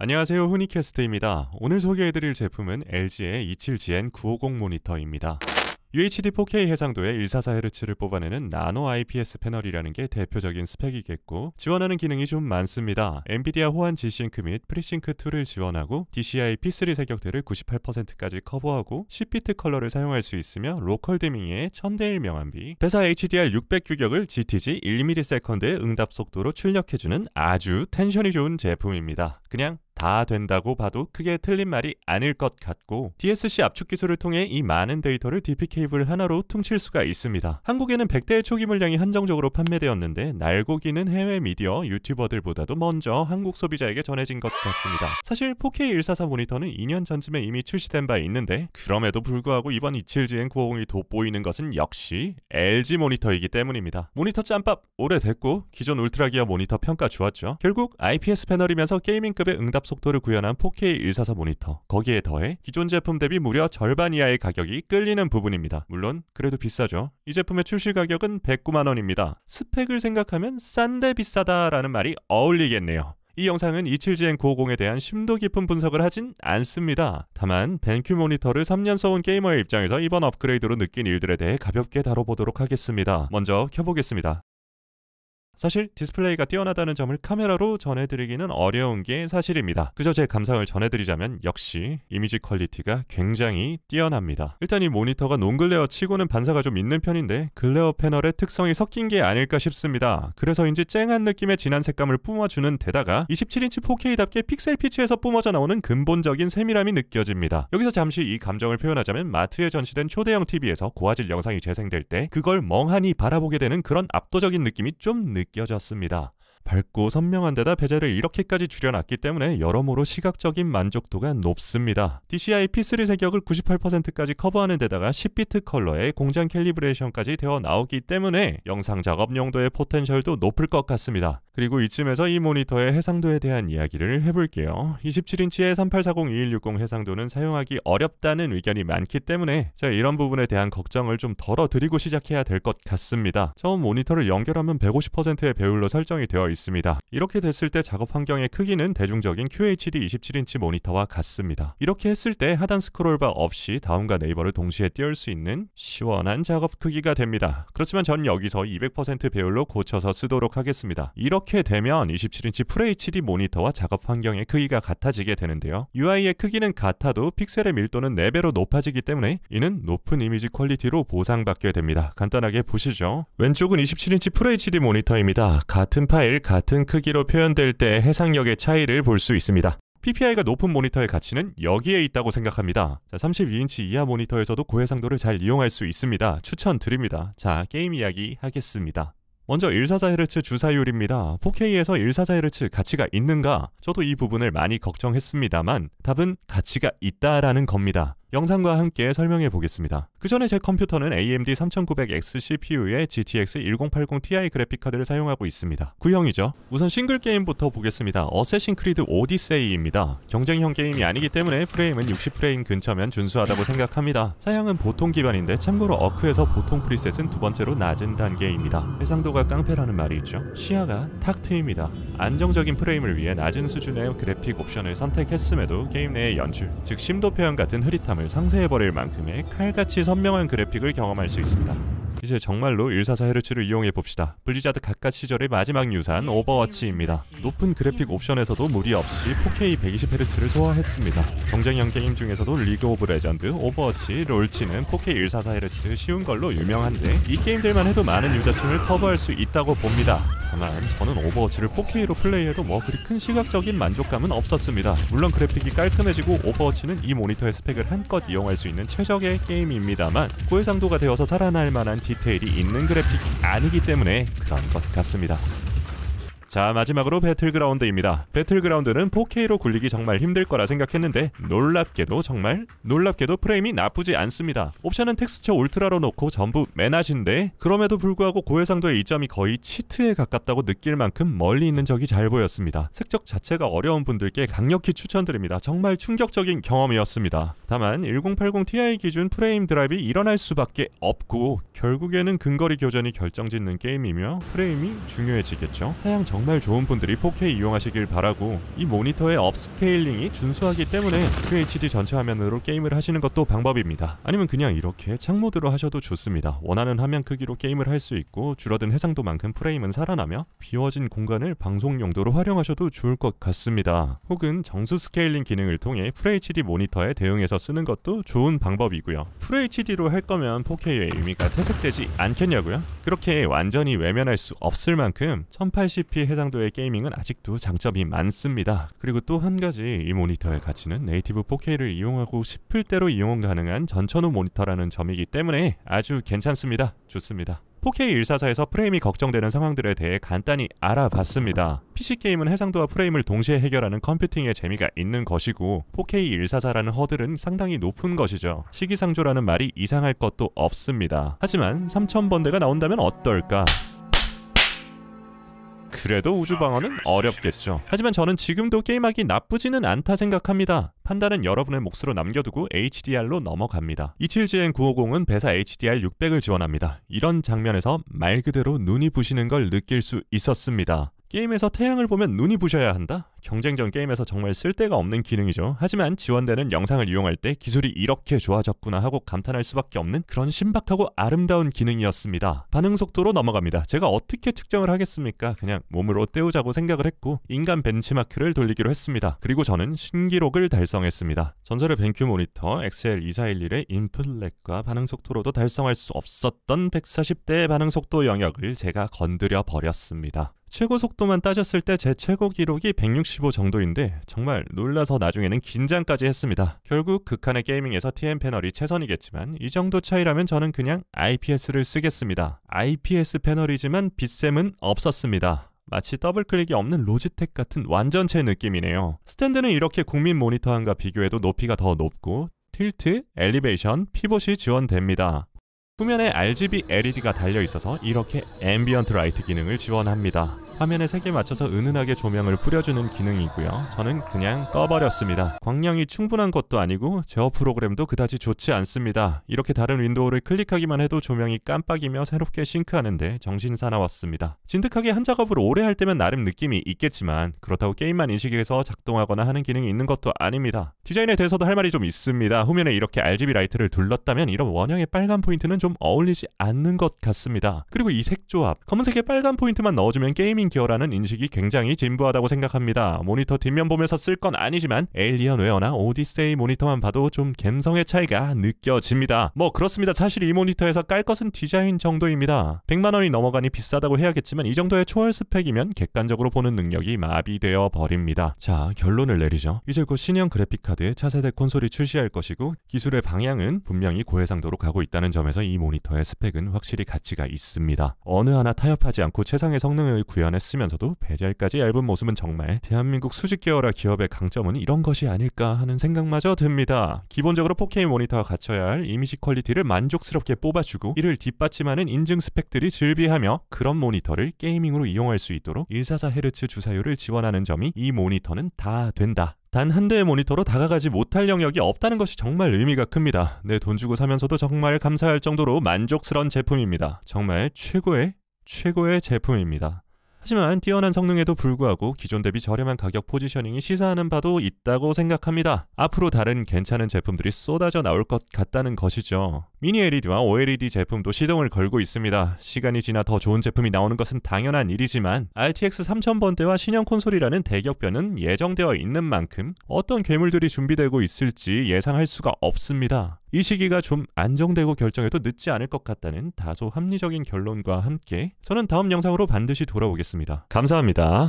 안녕하세요 후니캐스트입니다. 오늘 소개해드릴 제품은 LG의 27GN950 모니터입니다. UHD 4K 해상도의 144Hz를 뽑아내는 나노 IPS 패널이라는 게 대표적인 스펙이겠고 지원하는 기능이 좀 많습니다. 엔비디아 호환 G싱크 및 프리싱크 2를 지원하고 DCI P3 세격대를 98%까지 커버하고 10비트 컬러를 사용할 수 있으며 로컬 데밍의 1000대1 명암비 배사 HDR 600 규격을 GTG 1ms 의 응답 속도로 출력해주는 아주 텐션이 좋은 제품입니다. 그냥 다 된다고 봐도 크게 틀린 말이 아닐 것 같고 DSC 압축 기술을 통해 이 많은 데이터를 DP 케이블 하나로 퉁칠 수가 있습니다. 한국에는 100대의 초기 물량이 한정적으로 판매되었는데 날고기는 해외 미디어 유튜버들보다도 먼저 한국 소비자에게 전해진 것 같습니다. 사실 4K 144 모니터는 2년 전쯤에 이미 출시된 바 있는데 그럼에도 불구하고 이번 27GN950이 돋보이는 것은 역시 LG 모니터이기 때문입니다. 모니터 짬밥 오래됐고 기존 울트라 기어 모니터 평가 좋았죠. 결국 IPS 패널이면서 게이밍급의 응답 속도를 구현한 4K 144 모니터 거기에 더해 기존 제품 대비 무려 절반 이하의 가격이 끌리는 부분입니다. 물론 그래도 비싸죠. 이 제품의 출시 가격은 109만원입니다. 스펙을 생각하면 싼데 비싸다라는 말이 어울리겠네요. 이 영상은 27GN950에 대한 심도 깊은 분석을 하진 않습니다. 다만 벤큐 모니터를 3년 써온 게이머의 입장에서 이번 업그레이드로 느낀 일들에 대해 가볍게 다뤄보도록 하겠습니다. 먼저 켜보겠습니다. 사실 디스플레이가 뛰어나다는 점을 카메라로 전해드리기는 어려운 게 사실입니다. 그저 제 감상을 전해드리자면 역시 이미지 퀄리티가 굉장히 뛰어납니다. 일단 이 모니터가 논글레어 치고는 반사가 좀 있는 편인데 글레어 패널의 특성이 섞인 게 아닐까 싶습니다. 그래서인지 쨍한 느낌의 진한 색감을 뿜어주는 데다가 27인치 4K답게 픽셀 피치에서 뿜어져 나오는 근본적인 세밀함이 느껴집니다. 여기서 잠시 이 감정을 표현하자면 마트에 전시된 초대형 TV에서 고화질 영상이 재생될 때 그걸 멍하니 바라보게 되는 그런 압도적인 느낌이 좀 느껴집니다. 느껴졌습니다. 밝고 선명한 데다 베젤을 이렇게까지 줄여놨기 때문에 여러모로 시각적인 만족도가 높습니다. DCI P3 색역을 98%까지 커버하는 데다가 10비트 컬러에 공장 캘리브레이션까지 되어 나오기 때문에 영상 작업 용도의 포텐셜도 높을 것 같습니다. 그리고 이쯤에서 이 모니터의 해상도에 대한 이야기를 해볼게요. 27인치의 3840-2160 해상도는 사용하기 어렵다는 의견이 많기 때문에 제가 이런 부분에 대한 걱정을 좀 덜어드리고 시작해야 될 것 같습니다. 처음 모니터를 연결하면 150%의 배율로 설정이 되어 있습니다. 이렇게 됐을 때 작업 환경의 크기는 대중적인 QHD 27인치 모니터와 같습니다. 이렇게 했을 때 하단 스크롤바 없이 다음과 네이버를 동시에 띄울 수 있는 시원한 작업 크기가 됩니다. 그렇지만 전 여기서 200% 배율로 고쳐서 쓰도록 하겠습니다. 이렇게 이렇게 되면 27인치 FHD 모니터와 작업 환경의 크기가 같아지게 되는데요. UI의 크기는 같아도 픽셀의 밀도는 4배로 높아지기 때문에 이는 높은 이미지 퀄리티로 보상받게 됩니다. 간단하게 보시죠. 왼쪽은 27인치 FHD 모니터입니다. 같은 파일, 같은 크기로 표현될 때 해상력의 차이를 볼 수 있습니다. PPI가 높은 모니터의 가치는 여기에 있다고 생각합니다. 자, 32인치 이하 모니터에서도 고해상도를 잘 이용할 수 있습니다. 추천드립니다. 자, 게임 이야기 하겠습니다. 먼저 144Hz 주사율입니다. 4K에서 144Hz 가치가 있는가? 저도 이 부분을 많이 걱정했습니다만 답은 가치가 있다라는 겁니다. 영상과 함께 설명해 보겠습니다. 그 전에 제 컴퓨터는 AMD 3900X CPU에 GTX 1080 Ti 그래픽카드를 사용하고 있습니다. 구형이죠. 우선 싱글 게임부터 보겠습니다. 어쌔신 크리드 오디세이입니다. 경쟁형 게임이 아니기 때문에 프레임은 60프레임 근처면 준수하다고 생각합니다. 사양은 보통 기반인데 참고로 어크에서 보통 프리셋은 두 번째로 낮은 단계입니다. 해상도가 깡패라는 말이 있죠. 시야가 탁 트입니다. 안정적인 프레임을 위해 낮은 수준의 그래픽 옵션을 선택했음에도 게임 내의 연출, 즉 심도 표현 같은 흐릿함 압박을 상쇄해버릴 만큼의 칼같이 선명한 그래픽을 경험할 수 있습니다. 이제 정말로 144Hz를 이용해봅시다. 블리자드 각각 시절의 마지막 유산 오버워치입니다. 높은 그래픽 옵션에서도 무리 없이 4K 120Hz를 소화했습니다. 경쟁형 게임 중에서도 리그 오브 레전드, 오버워치, 롤치는 4K 144Hz 쉬운 걸로 유명한데 이 게임들만 해도 많은 유자층을 커버할 수 있다고 봅니다. 다만 저는 오버워치를 4K로 플레이해도 뭐 그리 큰 시각적인 만족감은 없었습니다. 물론 그래픽이 깔끔해지고 오버워치는 이 모니터의 스펙을 한껏 이용할 수 있는 최적의 게임입니다만 고해상도가 되어서 살아날 만한 디테일이 있는 그래픽이 아니기 때문에 그런 것 같습니다. 자 마지막으로 배틀그라운드입니다. 배틀그라운드는 4K로 굴리기 정말 힘들 거라 생각했는데 놀랍게도 정말 놀랍게도 프레임이 나쁘지 않습니다. 옵션은 텍스처 울트라로 놓고 전부 맨하신데 그럼에도 불구하고 고해상도의 이점이 거의 치트에 가깝다고 느낄 만큼 멀리 있는 적이 잘 보였습니다. 색적 자체가 어려운 분들께 강력히 추천드립니다. 정말 충격적인 경험이었습니다. 다만 1080 Ti 기준 프레임 드랍이 일어날 수밖에 없고 결국에는 근거리 교전이 결정짓는 게임이며 프레임이 중요해지겠죠. 사양 정말 좋은 분들이 4K 이용하시길 바라고 이 모니터의 업스케일링이 준수하기 때문에 QHD 전체 화면으로 게임을 하시는 것도 방법입니다. 아니면 그냥 이렇게 창모드로 하셔도 좋습니다. 원하는 화면 크기로 게임을 할 수 있고 줄어든 해상도만큼 프레임은 살아나며 비워진 공간을 방송 용도로 활용하셔도 좋을 것 같습니다. 혹은 정수 스케일링 기능을 통해 FHD 모니터에 대응해서 더 쓰는 것도 좋은 방법이고요. FHD로 할 거면 4K의 의미가 퇴색되지 않겠냐고요? 그렇게 완전히 외면할 수 없을 만큼 1080p 해상도의 게이밍은 아직도 장점이 많습니다. 그리고 또 한 가지 이 모니터의 가치는 네이티브 4K를 이용하고 싶을 대로 이용 가능한 전천후 모니터라는 점이기 때문에 아주 괜찮습니다. 좋습니다. 4K144에서 프레임이 걱정되는 상황들에 대해 간단히 알아봤습니다. PC 게임은 해상도와 프레임을 동시에 해결하는 컴퓨팅의 재미가 있는 것이고 4K144라는 허들은 상당히 높은 것이죠. 시기상조라는 말이 이상할 것도 없습니다. 하지만 3000번대가 나온다면 어떨까? 그래도 우주방어는 어렵겠죠. 하지만 저는 지금도 게임하기 나쁘지는 않다 생각합니다. 판단은 여러분의 몫으로 남겨두고 HDR로 넘어갑니다. 27GN950은 배사 HDR 600을 지원합니다. 이런 장면에서 말 그대로 눈이 부시는 걸 느낄 수 있었습니다. 게임에서 태양을 보면 눈이 부셔야 한다? 경쟁전 게임에서 정말 쓸데가 없는 기능이죠. 하지만 지원되는 영상을 이용할 때 기술이 이렇게 좋아졌구나 하고 감탄할 수밖에 없는 그런 신박하고 아름다운 기능이었습니다. 반응 속도로 넘어갑니다. 제가 어떻게 측정을 하겠습니까? 그냥 몸으로 때우자고 생각을 했고 인간 벤치마크를 돌리기로 했습니다. 그리고 저는 신기록을 달성했습니다. 전설의 벤큐 모니터 XL2411의 인풋렉과 반응 속도로도 달성할 수 없었던 140대의 반응 속도 영역을 제가 건드려 버렸습니다. 최고 속도만 따졌을 때 제 최고 기록이 165 정도인데 정말 놀라서 나중에는 긴장까지 했습니다. 결국 극한의 게이밍에서 TN 패널이 최선이겠지만 이 정도 차이라면 저는 그냥 IPS를 쓰겠습니다. IPS 패널이지만 빛샘은 없었습니다. 마치 더블클릭이 없는 로지텍 같은 완전체 느낌이네요. 스탠드는 이렇게 국민 모니터함과 비교해도 높이가 더 높고 틸트, 엘리베이션, 피봇이 지원됩니다. 후면에 RGB LED가 달려 있어서 이렇게 앰비언트 라이트 기능을 지원합니다. 화면의 색에 맞춰서 은은하게 조명을 뿌려주는 기능이고요. 저는 그냥 꺼버렸습니다. 광량이 충분한 것도 아니고 제어 프로그램도 그다지 좋지 않습니다. 이렇게 다른 윈도우를 클릭하기만 해도 조명이 깜빡이며 새롭게 싱크하는데 정신 사나웠습니다. 진득하게 한 작업을 오래 할 때면 나름 느낌이 있겠지만 그렇다고 게임만 인식해서 작동하거나 하는 기능이 있는 것도 아닙니다. 디자인에 대해서도 할 말이 좀 있습니다. 후면에 이렇게 RGB 라이트를 둘렀다면 이런 원형의 빨간 포인트는 좀 어울리지 않는 것 같습니다. 그리고 이 색 조합, 검은색에 빨간 포인트만 넣어주면 게이밍 기어라는 인식이 굉장히 진부하다고 생각합니다. 모니터 뒷면 보면서 쓸 건 아니지만 에일리언웨어나 오디세이 모니터만 봐도 좀갬성의 차이가 느껴집니다. 뭐 그렇습니다. 사실 이 모니터에서 깔 것은 디자인 정도입니다. 100만 원이 넘어가니 비싸다고 해야겠지만 이 정도의 초월 스펙이면 객관적으로 보는 능력이 마비되어 버립니다. 자, 결론을 내리죠. 이제 곧 신형 그래픽 카드의 차세대 콘솔이 출시할 것이고 기술의 방향은 분명히 고해상도로 가고 있다는 점에서 이 모니터의 스펙은 확실히 가치가 있습니다. 어느 하나 타협하지 않고 최상의 성능을 구현해 단했으면서도배젤까지 얇은 모습은 정말 대한민국 수직 계열화 기업의 강점은 이런 것이 아닐까 하는 생각마저 듭니다. 기본적으로 4K 모니터가 갖춰야 할 이미지 퀄리티를 만족스럽게 뽑아주고 이를 뒷받침하는 인증 스펙들이 즐비하며 그런 모니터를 게이밍으로 이용할 수 있도록 144Hz 주사율을 지원하는 점이 이 모니터는 다 된다. 단 한 대의 모니터로 다가가지 못할 영역이 없다는 것이 정말 의미가 큽니다. 내 돈 주고 사면서도 정말 감사할 정도로 만족스러운 제품입니다. 정말 최고의 최고의 제품입니다. 하지만 뛰어난 성능에도 불구하고 기존 대비 저렴한 가격 포지셔닝이 시사하는 바도 있다고 생각합니다. 앞으로 다른 괜찮은 제품들이 쏟아져 나올 것 같다는 것이죠. 미니 LED와 OLED 제품도 시동을 걸고 있습니다. 시간이 지나 더 좋은 제품이 나오는 것은 당연한 일이지만 RTX 3000번대와 신형 콘솔이라는 대격변은 예정되어 있는 만큼 어떤 괴물들이 준비되고 있을지 예상할 수가 없습니다. 이 시기가 좀 안정되고 결정해도 늦지 않을 것 같다는 다소 합리적인 결론과 함께 저는 다음 영상으로 반드시 돌아오겠습니다. 감사합니다.